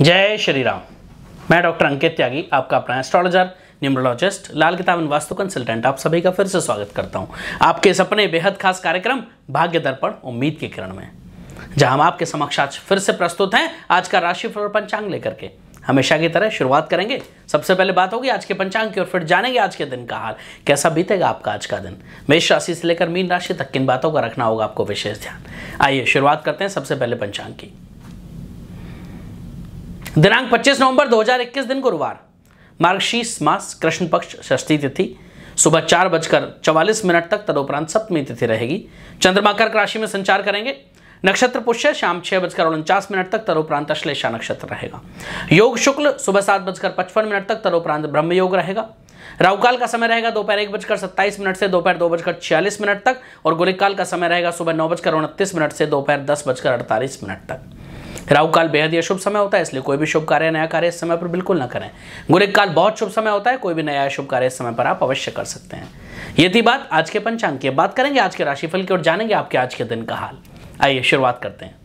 जय श्री राम मैं डॉक्टर अंकित त्यागी आपका अपना एस्ट्रोलॉजर न्यूमरोलॉजिस्ट लाल किताब एंड वास्तु कंसल्टेंट आप सभी का फिर से स्वागत करता हूं आपके इस अपने बेहद खास कार्यक्रम भाग्य दर्पण उम्मीद के किरण में जहां हम आपके समक्ष आज फिर से प्रस्तुत हैं आज का राशि और पंचांग लेकर के हमेशा की तरह शुरुआत करेंगे सबसे पहले बात होगी आज के पंचांग की और फिर जानेंगे आज के दिन का हाल कैसा बीतेगा आपका आज का दिन मेष राशि से लेकर मीन राशि तक किन बातों का रखना होगा आपको विशेष ध्यान आइए शुरुआत करते हैं सबसे पहले पंचांग की दिनांक 25 नवंबर 2021 दिन गुरुवार मार्गशीर्ष मास कृष्ण पक्ष षष्ठी तिथि सुबह चार बजकर चवालीस मिनट तक तदोपरांत सप्तमी तिथि रहेगी चंद्रमा कर्क राशि में संचार करेंगे नक्षत्र पुष्य शाम छह बजकर उनचास मिनट तक तरोपरांत अश्लेषा नक्षत्र रहेगा योग शुक्ल सुबह सात बजकर पचपन मिनट तक तरोपरांत ब्रह्म योग रहेगा राहुकाल का समय रहेगा दोपहर एक बजकर सत्ताईस मिनट से दोपहर दो बजकर छियालीस मिनट तक और गुलिकाल का समय रहेगा सुबह नौ बजकर उनतीस मिनट से दोपहर दस बजकर अड़तालीस मिनट तक राहु काल बेहद यह शुभ समय होता है इसलिए कोई भी शुभ कार्य नया कार्य इस समय पर बिल्कुल ना करें गुरु काल बहुत शुभ समय होता है कोई भी नया शुभ कार्य इस समय पर आप अवश्य कर सकते हैं ये थी बात आज के पंचांग की बात करेंगे आज के राशिफल की और जानेंगे आपके आज के दिन का हाल आइए शुरुआत करते हैं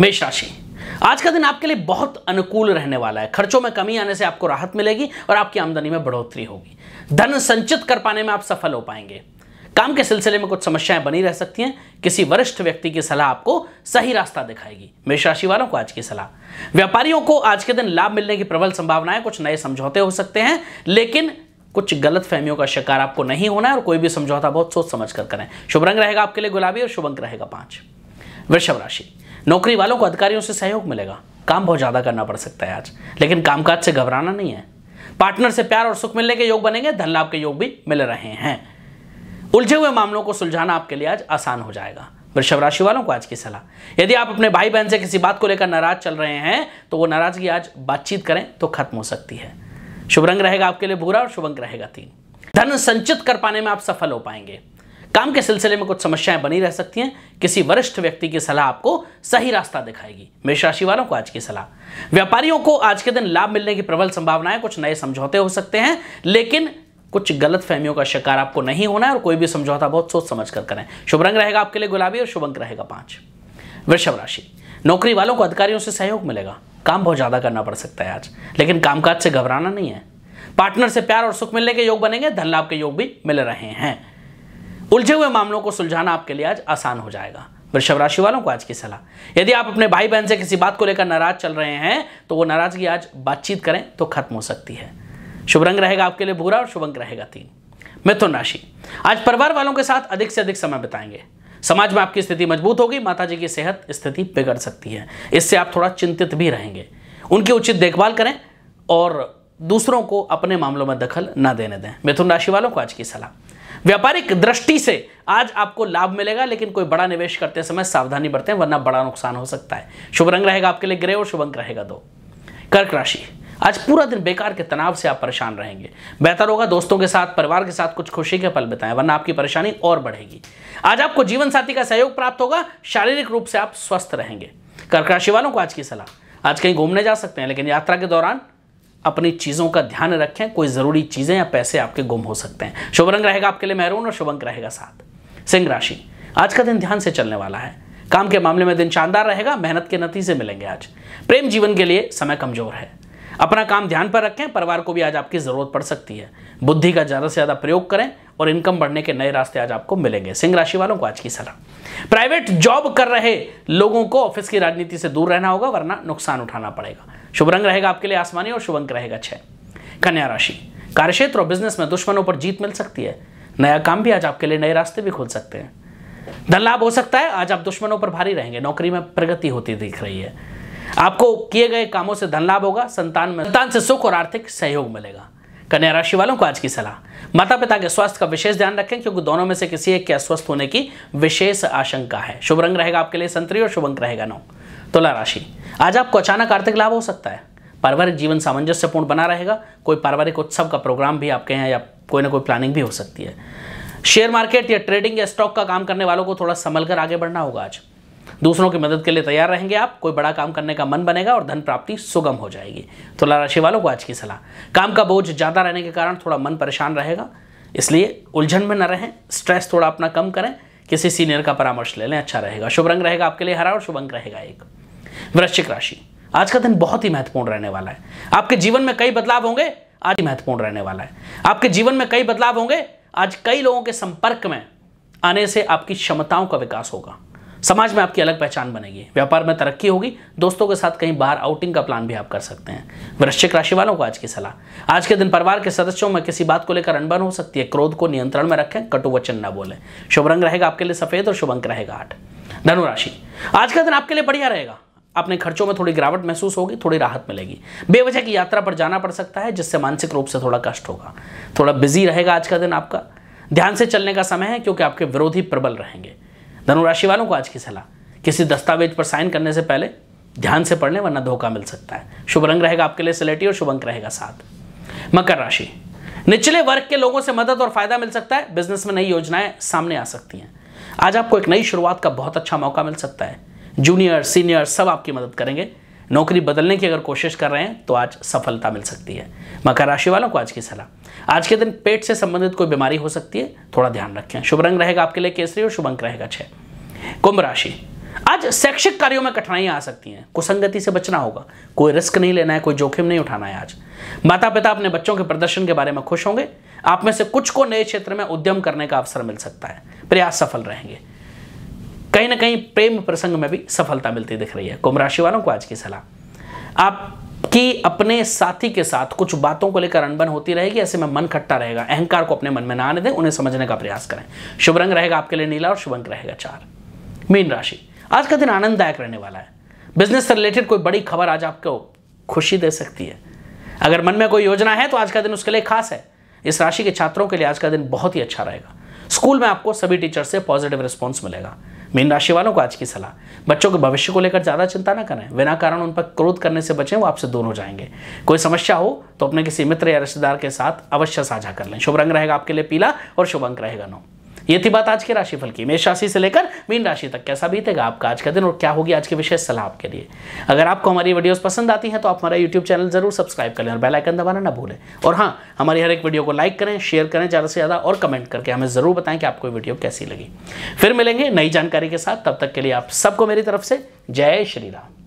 मेष राशि आज का दिन आपके लिए बहुत अनुकूल रहने वाला है खर्चों में कमी आने से आपको राहत मिलेगी और आपकी आमदनी में बढ़ोतरी होगी धन संचित कर पाने में आप सफल हो पाएंगे काम के सिलसिले में कुछ समस्याएं बनी रह सकती हैं किसी वरिष्ठ व्यक्ति की सलाह आपको सही रास्ता दिखाएगी मेष राशि वालों को आज की सलाह व्यापारियों को आज के दिन लाभ मिलने की प्रबल संभावना है कुछ नए समझौते हो सकते हैं लेकिन कुछ गलत फहमियों का शिकार आपको नहीं होना है और कोई भी समझौता बहुत सोच समझ कर करें शुभ रंग रहेगा आपके लिए गुलाबी और शुभ अंक रहेगा पांच वृषभ राशि नौकरी वालों को अधिकारियों से सहयोग मिलेगा काम बहुत ज़्यादा करना पड़ सकता है आज लेकिन कामकाज से घबराना नहीं है पार्टनर से प्यार और सुख मिलने के योग बनेंगे धन लाभ के योग भी मिल रहे हैं उलझे हुए मामलों को सुलझाना आपके लिए आज आसान हो जाएगा वृषभ राशि वालों को आज की सलाह यदि आप अपने भाई बहन से किसी बात को लेकर नाराज चल रहे हैं तो वो नाराजगी आज बातचीत करें तो खत्म हो सकती है शुभ रंग रहेगा आपके लिए भूरा और शुभ अंक रहेगा तीन धन संचित कर पाने में आप सफल हो पाएंगे काम के सिलसिले में कुछ समस्याएं बनी रह सकती हैं किसी वरिष्ठ व्यक्ति की सलाह आपको सही रास्ता दिखाएगी मेष राशि वालों को आज की सलाह व्यापारियों को आज के दिन लाभ मिलने की प्रबल संभावना है कुछ नए समझौते हो सकते हैं लेकिन कुछ गलत फहमियों का शिकार आपको नहीं होना है और कोई भी समझौता बहुत सोच समझ कर करें शुभ रंग रहेगा आपके लिए गुलाबी और शुभ अंक रहेगा पांच वृषभ राशि नौकरी वालों को अधिकारियों से सहयोग मिलेगा काम बहुत ज़्यादा करना पड़ सकता है आज लेकिन कामकाज से घबराना नहीं है पार्टनर से प्यार और सुख मिलने के योग बनेंगे धन लाभ के योग भी मिल रहे हैं उलझे हुए मामलों को सुलझाना आपके लिए आज आसान हो जाएगा वृषभ राशि वालों को आज की सलाह यदि आप अपने भाई बहन से किसी बात को लेकर नाराज चल रहे हैं तो वो नाराजगी आज बातचीत करें तो खत्म हो सकती है शुभ रंग रहेगा आपके लिए भूरा और शुभ अंक रहेगा तीन मिथुन राशि आज परिवार वालों के साथ अधिक से अधिक समय बिताएंगे समाज में आपकी स्थिति मजबूत होगी माताजी की सेहत स्थिति बिगड़ सकती है इससे आप थोड़ा चिंतित भी रहेंगे उनकी उचित देखभाल करें और दूसरों को अपने मामलों में दखल ना देने दें मिथुन राशि वालों को आज की सलाह व्यापारिक दृष्टि से आज आपको लाभ मिलेगा लेकिन कोई बड़ा निवेश करते समय सावधानी बरतें वरना बड़ा नुकसान हो सकता है शुभ रंग रहेगा आपके लिए ग्रह और शुभ अंक रहेगा दो कर्क राशि आज पूरा दिन बेकार के तनाव से आप परेशान रहेंगे बेहतर होगा दोस्तों के साथ परिवार के साथ कुछ खुशी के पल बिताएं वरना आपकी परेशानी और बढ़ेगी आज आपको जीवन साथी का सहयोग प्राप्त होगा शारीरिक रूप से आप स्वस्थ रहेंगे कर्क राशि वालों को आज की सलाह आज कहीं घूमने जा सकते हैं लेकिन यात्रा के दौरान अपनी चीज़ों का ध्यान रखें कोई ज़रूरी चीज़ें या पैसे आपके गुम हो सकते हैं शुभ रंग रहेगा आपके लिए मेहरून और शुभ अंक रहेगा साथ सिंह राशि आज का दिन ध्यान से चलने वाला है काम के मामले में दिन शानदार रहेगा मेहनत के नतीजे मिलेंगे आज प्रेम जीवन के लिए समय कमजोर है अपना काम ध्यान पर रखें परिवार को भी आज आपकी ज़रूरत पड़ सकती है बुद्धि का ज़्यादा से ज़्यादा प्रयोग करें और इनकम बढ़ने के नए रास्ते आज आपको मिलेंगे सिंह राशि वालों को आज की सलाह प्राइवेट जॉब कर रहे लोगों को ऑफिस की राजनीति से दूर रहना होगा वरना नुकसान उठाना पड़ेगा शुभ रंग रहेगा आपके लिए आसमानी और शुभ अंक रहेगा छह कन्या राशि कार्यक्षेत्र और बिजनेस में दुश्मनों पर जीत मिल सकती है नया काम भी आज आपके लिए नए रास्ते भी खुल सकते हैं धन लाभ हो सकता है आज आप दुश्मनों पर भारी रहेंगे नौकरी में प्रगति होती दिख रही है आपको किए गए कामों से धन लाभ होगा संतान में संतान से सुख और आर्थिक सहयोग मिलेगा कन्या राशि वालों को आज की सलाह माता पिता के स्वास्थ्य का विशेष ध्यान रखें क्योंकि दोनों में से किसी एक के अस्वस्थ होने की विशेष आशंका है शुभ रंग रहेगा आपके लिए संतरी और शुभ अंक रहेगा नौ तुला राशि आज आपको अचानक आर्थिक लाभ हो सकता है पारिवारिक जीवन सामंजस्यपूर्ण बना रहेगा कोई पारिवारिक उत्सव का प्रोग्राम भी आपके यहाँ या कोई ना कोई प्लानिंग भी हो सकती है शेयर मार्केट या ट्रेडिंग या स्टॉक का काम करने वालों को थोड़ा संभल कर आगे बढ़ना होगा आज दूसरों की मदद के लिए तैयार रहेंगे आप कोई बड़ा काम करने का मन बनेगा और धन प्राप्ति सुगम हो जाएगी तुला तो राशि वालों को आज की सलाह काम का बोझ ज़्यादा रहने के कारण थोड़ा मन परेशान रहेगा इसलिए उलझन में न रहें स्ट्रेस थोड़ा अपना कम करें किसी सीनियर का परामर्श ले लें अच्छा रहेगा शुभ रंग रहेगा आपके लिए हरा और शुभ अंक रहेगा एक वृश्चिक राशि आज का दिन बहुत ही महत्वपूर्ण रहने वाला है आपके जीवन में कई बदलाव होंगे आज ही महत्वपूर्ण रहने वाला है आपके जीवन में कई बदलाव होंगे आज कई लोगों के संपर्क में आने से आपकी क्षमताओं का विकास होगा समाज में आपकी अलग पहचान बनेगी व्यापार में तरक्की होगी दोस्तों के साथ कहीं बाहर आउटिंग का प्लान भी आप कर सकते हैं वृश्चिक राशि वालों को आज की सलाह आज के दिन परिवार के सदस्यों में किसी बात को लेकर अनबन हो सकती है क्रोध को नियंत्रण में रखें कटु वचन न बोलें शुभ रंग रहेगा आपके लिए सफेद और शुभ अंक रहेगा आठ धनुराशि आज का दिन आपके लिए बढ़िया रहेगा अपने खर्चों में थोड़ी गिरावट महसूस होगी थोड़ी राहत मिलेगी बेवजह की यात्रा पर जाना पड़ सकता है जिससे मानसिक रूप से थोड़ा कष्ट होगा थोड़ा बिजी रहेगा आज का दिन आपका ध्यान से चलने का समय है क्योंकि आपके विरोधी प्रबल रहेंगे धनुराशि वालों को आज की सलाह किसी दस्तावेज पर साइन करने से पहले ध्यान से पढ़ने वरना धोखा मिल सकता है शुभ रंग रहेगा आपके लिए सिलेटी और शुभ अंक रहेगा साथ मकर राशि निचले वर्ग के लोगों से मदद और फायदा मिल सकता है बिजनेस में नई योजनाएं सामने आ सकती हैं आज आपको एक नई शुरुआत का बहुत अच्छा मौका मिल सकता है जूनियर सीनियर सब आपकी मदद करेंगे नौकरी बदलने की अगर कोशिश कर रहे हैं तो आज सफलता मिल सकती है मकर राशि वालों को आज की सलाह आज के दिन पेट से संबंधित कोई बीमारी हो सकती है थोड़ा ध्यान रखें शुभ रंग रहेगा आपके लिए केसरी और शुभ अंक रहेगा छह कुंभ राशि आज शैक्षिक कार्यों में कठिनाइयां आ सकती हैं कुसंगति से बचना होगा कोई रिस्क नहीं लेना है कोई जोखिम नहीं उठाना है आज माता पिता अपने बच्चों के प्रदर्शन के बारे में खुश होंगे आप में से कुछ को नए क्षेत्र में उद्यम करने का अवसर मिल सकता है प्रयास सफल रहेंगे कहीं ना कहीं प्रेम प्रसंग में भी सफलता मिलती दिख रही है कुंभ राशि वालों को आज की सलाह आप कि अपने साथी के साथ कुछ बातों को लेकर अनबन होती रहेगी ऐसे में मन खट्टा रहेगा अहंकार को अपने मन में ना आने दें उन्हें समझने का प्रयास करें शुभ रंग रहेगा आपके लिए नीला और शुभ अंक रहेगा चार मीन राशि आज का दिन आनंददायक रहने वाला है बिजनेस से रिलेटेड कोई बड़ी खबर आज आपको खुशी दे सकती है अगर मन में कोई योजना है तो आज का दिन उसके लिए खास है इस राशि के छात्रों के लिए आज का दिन बहुत ही अच्छा रहेगा स्कूल में आपको सभी टीचर से पॉजिटिव रिस्पॉन्स मिलेगा मीन राशि वालों को आज की सलाह बच्चों के भविष्य को लेकर ज़्यादा चिंता ना करें बिना कारण उन पर क्रोध करने से बचें वो आपसे दूर हो जाएंगे कोई समस्या हो तो अपने किसी मित्र या रिश्तेदार के साथ अवश्य साझा कर लें शुभ रंग रहेगा आपके लिए पीला और शुभ अंक रहेगा नौ ये थी बात आज के राशिफल की मेष राशि से लेकर मीन राशि तक कैसा बीतेगा आपका आज का दिन और क्या होगी आज की विशेष सलाह आपके लिए अगर आपको हमारी वीडियोस पसंद आती हैं तो आप हमारा यूट्यूब चैनल जरूर सब्सक्राइब करें और बेलाइकन दबाना ना भूलें और हाँ हमारी हर एक वीडियो को लाइक करें शेयर करें ज़्यादा से ज़्यादा और कमेंट करके हमें ज़रूर बताएं कि आपको वीडियो कैसी लगी फिर मिलेंगे नई जानकारी के साथ तब तक के लिए आप सबको मेरी तरफ से जय श्री राम